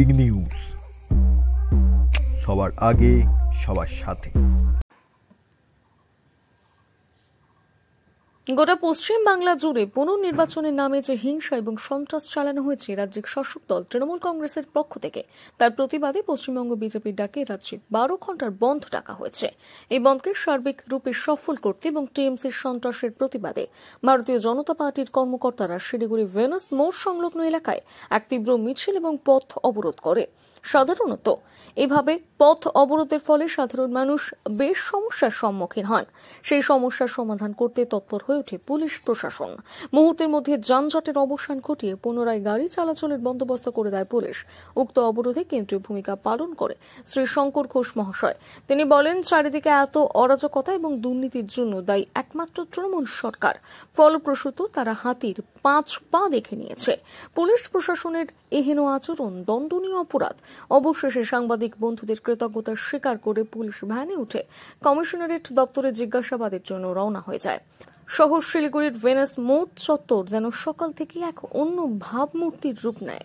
big news সবার আগে সবার সাথে গোটা পশ্চিম বাংলা জুড়ে পুনর্নির্বাচনের নামে যে হিংসা এবং সন্ত্রাস চালানো হয়েছে রাজ্যের শাসক দল তৃণমূল কংগ্রেসের পক্ষ থেকে তার প্রতিবাদে পশ্চিমবঙ্গ বিজেপির ডাকে রাজ্যে বারো ঘন্টার বন্ধ ডাকা হয়েছে এই বন্ধকে সার্বিক রূপে সফল করতে এবং টিএমসির সন্ত্রাসের প্রতিবাদে ভারতীয় জনতা পার্টির কর্মকর্তারা শিলিগুড়ি ভেনাস মোড় সংলগ্ন এলাকায় এক তীব্র মিছিল এবং পথ অবরোধ করে সাধারণত এভাবে পথ অবরোধের ফলে সাধারণ মানুষ বেশ সমস্যার সম্মুখীন হন সেই সমস্যার সমাধান করতে তৎপর হয়ে ওঠে পুলিশ প্রশাসন মুহূর্তের মধ্যে যানজটের অবসান ঘটিয়ে পুনরায় গাড়ি চলাচলের বন্দোবস্ত করে দেয় পুলিশ উক্ত অবরোধে কেন্দ্রীয় ভূমিকা পালন করে শ্রী শঙ্কর ঘোষ মহাশয় তিনি বলেন চারিদিকে এত অরাজকতা এবং দুর্নীতির জন্য দায়ী একমাত্র তৃণমূল সরকার ফলপ্রসূত তারা হাতির পাঁচ পা দেখে নিয়েছে পুলিশ প্রশাসনের এহেন আচরণ দণ্ডনীয় অপরাধ অবশেষে সাংবাদিক বন্ধুদের কৃতজ্ঞতা স্বীকার করে পুলিশ ভ্যানে উঠে কমিশনারেট দপ্তরে জিজ্ঞাসাবাদের জন্য রওনা হয়ে যায় শহর শিলিগুড়ির ভেনাস মোট চত্বর যেন সকাল থেকে এক অন্য ভাবমূর্তির রূপ নেয়